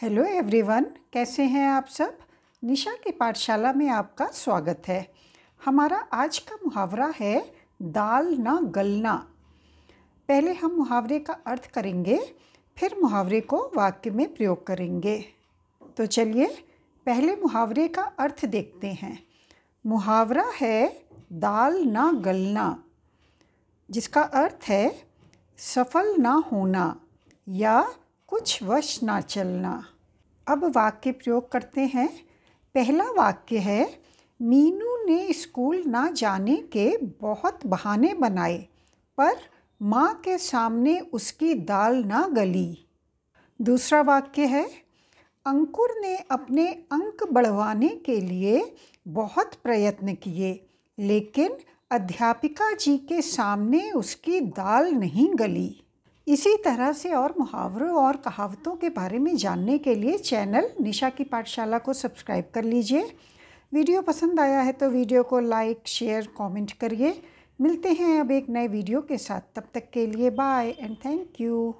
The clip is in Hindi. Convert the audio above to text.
हेलो एवरीवन कैसे हैं आप सब निशा की पाठशाला में आपका स्वागत है हमारा आज का मुहावरा है दाल ना गलना पहले हम मुहावरे का अर्थ करेंगे फिर मुहावरे को वाक्य में प्रयोग करेंगे तो चलिए पहले मुहावरे का अर्थ देखते हैं मुहावरा है दाल ना गलना जिसका अर्थ है सफल ना होना या कुछ वश ना चलना अब वाक्य प्रयोग करते हैं पहला वाक्य है मीनू ने स्कूल ना जाने के बहुत बहाने बनाए पर माँ के सामने उसकी दाल ना गली दूसरा वाक्य है अंकुर ने अपने अंक बढ़वाने के लिए बहुत प्रयत्न किए लेकिन अध्यापिका जी के सामने उसकी दाल नहीं गली इसी तरह से और मुहावरों और कहावतों के बारे में जानने के लिए चैनल निशा की पाठशाला को सब्सक्राइब कर लीजिए वीडियो पसंद आया है तो वीडियो को लाइक शेयर कमेंट करिए मिलते हैं अब एक नए वीडियो के साथ तब तक के लिए बाय एंड थैंक यू